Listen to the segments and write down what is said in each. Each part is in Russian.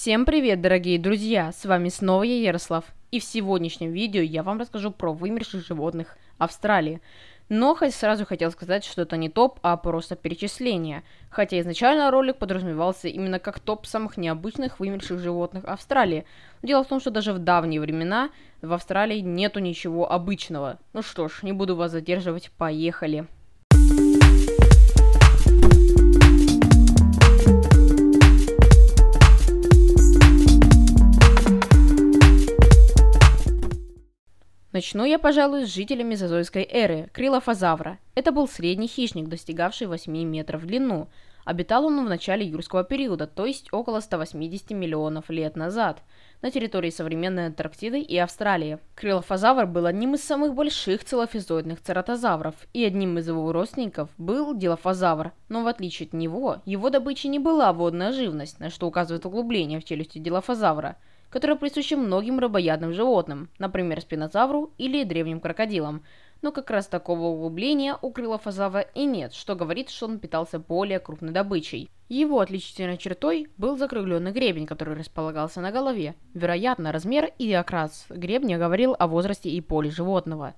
Всем привет, дорогие друзья! С вами снова я, Ярослав. И в сегодняшнем видео я вам расскажу про вымерших животных Австралии. Но хоть сразу хотел сказать, что это не топ, а просто перечисление. Хотя изначально ролик подразумевался именно как топ самых необычных вымерших животных Австралии. Но дело в том, что даже в давние времена в Австралии нету ничего обычного. Ну что ж, не буду вас задерживать, поехали. Начну я, пожалуй, с жителями Зазойской эры – крылофазавра. Это был средний хищник, достигавший 8 метров в длину. Обитал он в начале юрского периода, то есть около 180 миллионов лет назад, на территории современной Антарктиды и Австралии. Крылофазавр был одним из самых больших целофизоидных цератозавров, и одним из его родственников был дилофазавр, но в отличие от него, его добычей не была водная живность, на что указывает углубление в челюсти дилофазавра – которое присуще многим рыбоядным животным, например, спинозавру или древним крокодилам. Но как раз такого углубления у крылофазава и нет, что говорит, что он питался более крупной добычей. Его отличительной чертой был закругленный гребень, который располагался на голове. Вероятно, размер и окрас гребня говорил о возрасте и поле животного.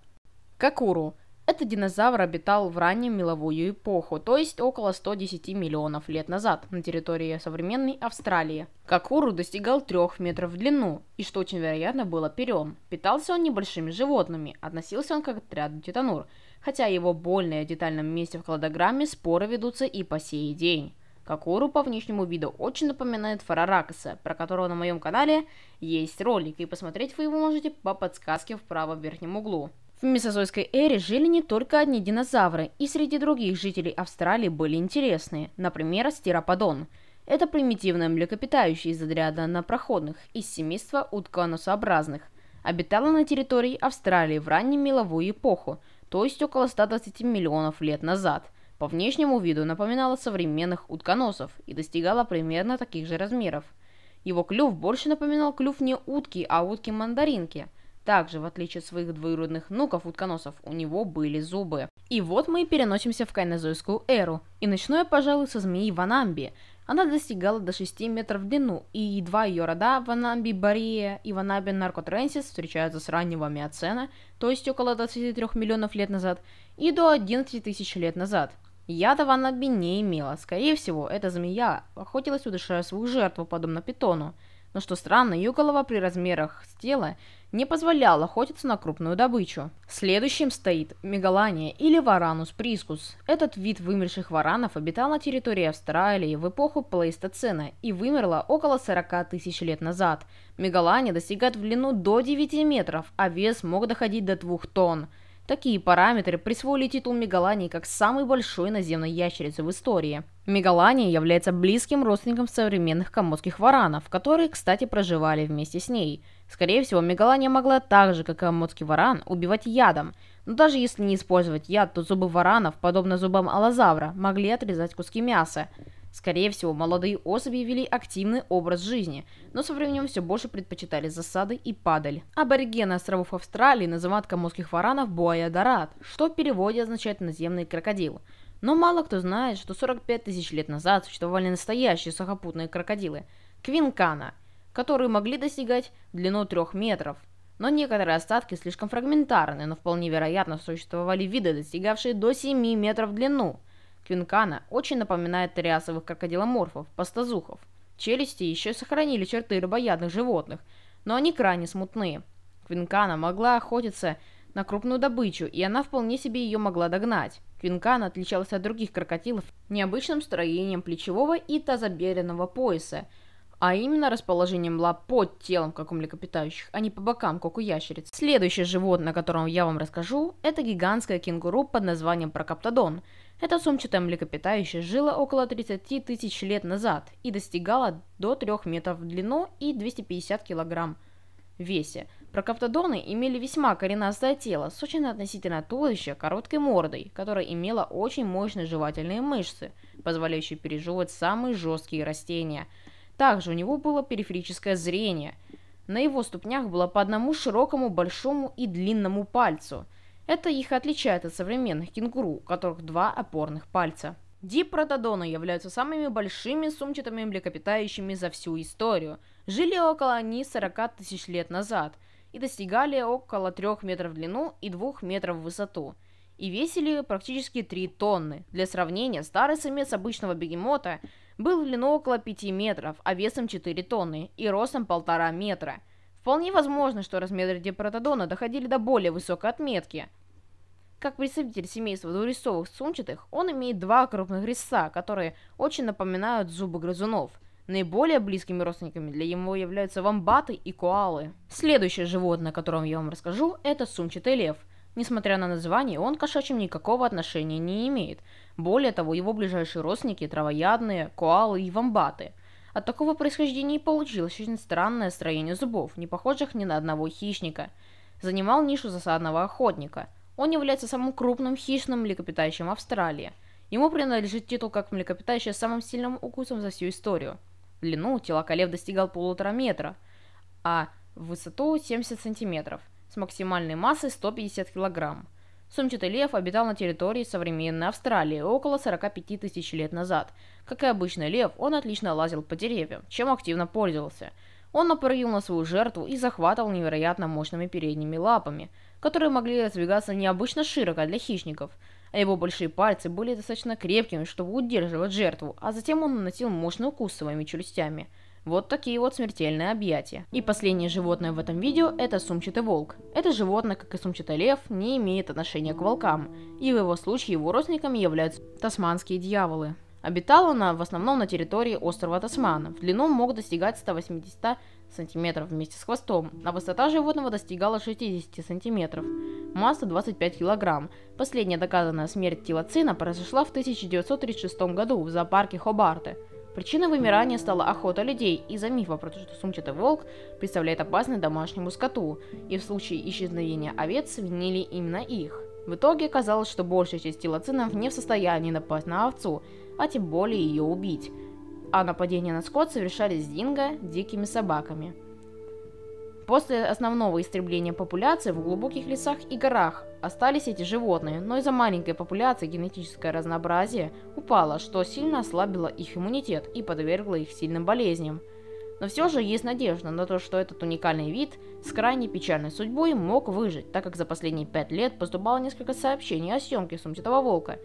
Какуру этот динозавр обитал в раннем меловую эпоху, то есть около 110 миллионов лет назад на территории современной Австралии. Кокуру достигал 3 метров в длину, и что очень вероятно было пером. Питался он небольшими животными, относился он к отряду титанур, хотя его больное детальном месте в кладограмме споры ведутся и по сей день. Кокуру по внешнему виду очень напоминает Фараракаса, про которого на моем канале есть ролик, и посмотреть вы его можете по подсказке в правом верхнем углу. В мезозойской эре жили не только одни динозавры, и среди других жителей Австралии были интересные, например, стероподон. Это примитивное млекопитающее из отряда напроходных из семейства утконосообразных. Обитало на территории Австралии в раннем меловую эпоху, то есть около 120 миллионов лет назад. По внешнему виду напоминало современных утконосов и достигало примерно таких же размеров. Его клюв больше напоминал клюв не утки, а утки-мандаринки – также, в отличие от своих двоюродных внуков утконосов, у него были зубы. И вот мы и переносимся в кайнозойскую эру. И начну я, пожалуй, со змеи Ванамби. Она достигала до 6 метров в длину, и два ее рода Ванамби Бария и Ванаби Наркотренсис встречаются с раннего Миоцена, то есть около 23 миллионов лет назад, и до 11 тысяч лет назад. Яда Ванаби не имела, скорее всего, эта змея охотилась, удушая свою жертву, подобно питону. Но что странно, ее голова при размерах с тела не позволяла охотиться на крупную добычу. Следующим стоит мегалания или варанус прискус. Этот вид вымерших варанов обитал на территории Австралии в эпоху плейстоцена и вымерла около 40 тысяч лет назад. Мегалания достигают в длину до 9 метров, а вес мог доходить до 2 тонн. Такие параметры присвоили титул Мегалании как самый большой наземной ящерицы в истории. Мегалания является близким родственником современных комодских варанов, которые, кстати, проживали вместе с ней. Скорее всего, Мегалания могла так же, как и комодский варан, убивать ядом, но даже если не использовать яд, то зубы варанов, подобно зубам алазавра, могли отрезать куски мяса. Скорее всего, молодые особи вели активный образ жизни, но со временем все больше предпочитали засады и падаль. Аборигены островов Австралии называют коморских варанов буая что в переводе означает «наземный крокодил». Но мало кто знает, что 45 тысяч лет назад существовали настоящие сухопутные крокодилы – квинкана, которые могли достигать длину 3 метров. Но некоторые остатки слишком фрагментарны, но вполне вероятно существовали виды, достигавшие до 7 метров в длину – квинкана очень напоминает триасовых крокодиломорфов, пастозухов. Челюсти еще сохранили черты рыбоядных животных, но они крайне смутные. Квинкана могла охотиться на крупную добычу, и она вполне себе ее могла догнать. Квинкана отличалась от других крокодилов необычным строением плечевого и тазобедренного пояса – а именно расположением лап под телом, как у млекопитающих, а не по бокам, как у ящериц. Следующее животное, о котором я вам расскажу, это гигантская кенгуру под названием Прокоптодон. Это сумчатое млекопитающее жило около 30 тысяч лет назад и достигало до 3 метров в длину и 250 килограмм весе. Прокоптодоны имели весьма коренастое тело, с очень относительно туловища короткой мордой, которая имела очень мощные жевательные мышцы, позволяющие пережевывать самые жесткие растения – также у него было периферическое зрение. На его ступнях было по одному широкому, большому и длинному пальцу. Это их отличает от современных кенгуру, у которых два опорных пальца. Дипротодоны являются самыми большими сумчатыми млекопитающими за всю историю. Жили около они 40 тысяч лет назад и достигали около 3 метров в длину и 2 метров в высоту. И весили практически 3 тонны. Для сравнения, старый самец обычного бегемота был длиной около 5 метров, а весом 4 тонны и ростом 1,5 метра. Вполне возможно, что размеры дипротодона доходили до более высокой отметки. Как представитель семейства двурисовых сумчатых, он имеет два крупных резца, которые очень напоминают зубы грызунов. Наиболее близкими родственниками для него являются вамбаты и коалы. Следующее животное, о котором я вам расскажу, это сумчатый лев – Несмотря на название, он к кошачьим никакого отношения не имеет. Более того, его ближайшие родственники – травоядные, коалы и вамбаты. От такого происхождения и получилось очень странное строение зубов, не похожих ни на одного хищника. Занимал нишу засадного охотника. Он является самым крупным хищным млекопитающим Австралии. Ему принадлежит титул как млекопитающее с самым сильным укусом за всю историю. В длину тела колев достигал полутора метра, а в высоту 70 сантиметров, с максимальной массой 150 килограмм. Сумчатый лев обитал на территории современной Австралии около 45 тысяч лет назад. Как и обычный лев, он отлично лазил по деревьям, чем активно пользовался. Он напрыгивал на свою жертву и захватывал невероятно мощными передними лапами, которые могли раздвигаться необычно широко для хищников, а его большие пальцы были достаточно крепкими, чтобы удерживать жертву, а затем он наносил мощный укус своими челюстями – вот такие вот смертельные объятия. И последнее животное в этом видео – это сумчатый волк. Это животное, как и сумчатый лев, не имеет отношения к волкам, и в его случае его родственниками являются тасманские дьяволы. Обитала она в основном на территории острова Тасмана. В длину мог достигать 180 сантиметров вместе с хвостом, а высота животного достигала 60 сантиметров. Масса 25 килограмм. Последняя доказанная смерть телоцина произошла в 1936 году в зоопарке Хобарте – Причиной вымирания стала охота людей из-за мифа про то, что сумчатый волк представляет опасность домашнему скоту, и в случае исчезновения овец винили именно их. В итоге оказалось, что большая часть тилоцинов не в состоянии напасть на овцу, а тем более ее убить, а нападения на скот совершались динго дикими собаками – После основного истребления популяции в глубоких лесах и горах остались эти животные, но из-за маленькой популяции генетическое разнообразие упало, что сильно ослабило их иммунитет и подвергло их сильным болезням. Но все же есть надежда на то, что этот уникальный вид с крайне печальной судьбой мог выжить, так как за последние пять лет поступало несколько сообщений о съемке сумчатого волка.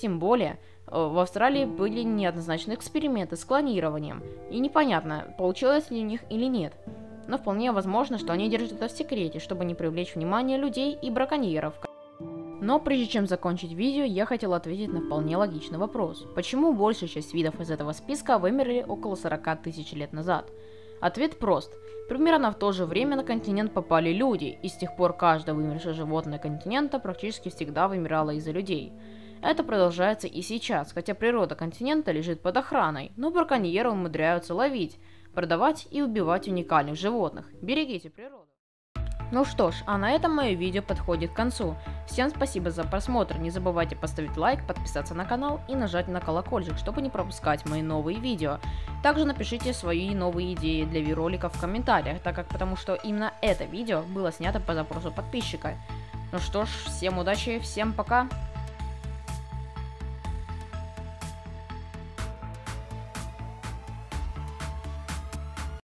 Тем более, э, в Австралии были неоднозначные эксперименты с клонированием, и непонятно, получилось ли у них или нет но вполне возможно, что они держат это в секрете, чтобы не привлечь внимание людей и браконьеров. Но прежде чем закончить видео, я хотел ответить на вполне логичный вопрос. Почему большая часть видов из этого списка вымерли около 40 тысяч лет назад? Ответ прост. Примерно в то же время на континент попали люди, и с тех пор каждое вымершее животное континента практически всегда вымирало из-за людей. Это продолжается и сейчас, хотя природа континента лежит под охраной, но браконьеры умудряются ловить, продавать и убивать уникальных животных. Берегите природу. Ну что ж, а на этом мое видео подходит к концу. Всем спасибо за просмотр, не забывайте поставить лайк, подписаться на канал и нажать на колокольчик, чтобы не пропускать мои новые видео. Также напишите свои новые идеи для роликов в комментариях, так как потому что именно это видео было снято по запросу подписчика. Ну что ж, всем удачи, всем пока!